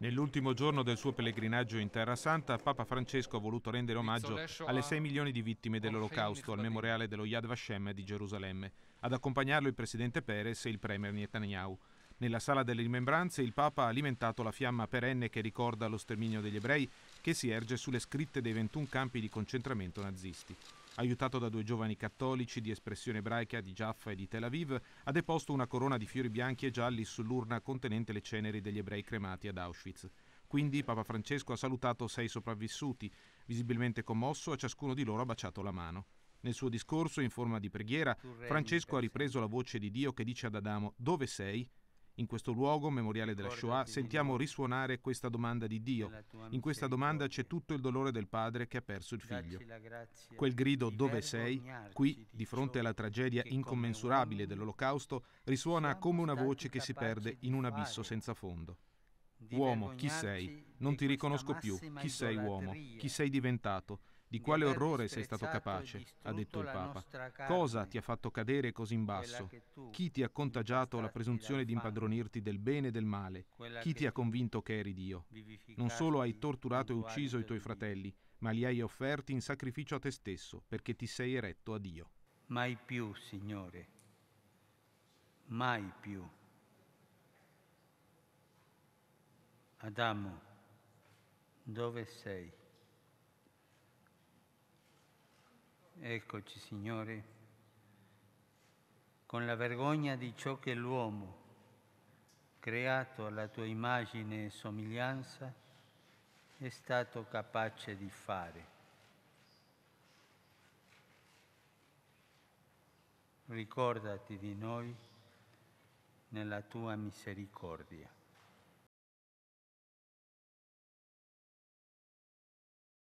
Nell'ultimo giorno del suo pellegrinaggio in Terra Santa, Papa Francesco ha voluto rendere omaggio alle 6 milioni di vittime dell'Olocausto al memoriale dello Yad Vashem di Gerusalemme. Ad accompagnarlo il presidente Perez e il premier Netanyahu. Nella sala delle rimembranze il Papa ha alimentato la fiamma perenne che ricorda lo sterminio degli ebrei che si erge sulle scritte dei 21 campi di concentramento nazisti. Aiutato da due giovani cattolici di espressione ebraica di Jaffa e di Tel Aviv, ha deposto una corona di fiori bianchi e gialli sull'urna contenente le ceneri degli ebrei cremati ad Auschwitz. Quindi Papa Francesco ha salutato sei sopravvissuti. Visibilmente commosso, a ciascuno di loro ha baciato la mano. Nel suo discorso, in forma di preghiera, Francesco ha ripreso la voce di Dio che dice ad Adamo: Dove sei? In questo luogo, memoriale della Shoah, sentiamo risuonare questa domanda di Dio. In questa domanda c'è tutto il dolore del padre che ha perso il figlio. Quel grido dove sei, qui, di fronte alla tragedia incommensurabile dell'olocausto, risuona come una voce che si perde in un abisso senza fondo. Uomo, chi sei? Non ti riconosco più. Chi sei uomo? Chi sei diventato? Di quale orrore sei stato capace? ha detto il Papa. Cosa ti ha fatto cadere così in basso? Chi ti ha contagiato la presunzione di impadronirti del bene e del male? Chi ti ha convinto che eri Dio? Non solo hai torturato e ucciso i tuoi fratelli, ma li hai offerti in sacrificio a te stesso, perché ti sei eretto a Dio. Mai più, Signore, mai più. Adamo, dove sei? Eccoci, Signore, con la vergogna di ciò che l'uomo, creato alla tua immagine e somiglianza, è stato capace di fare. Ricordati di noi nella tua misericordia.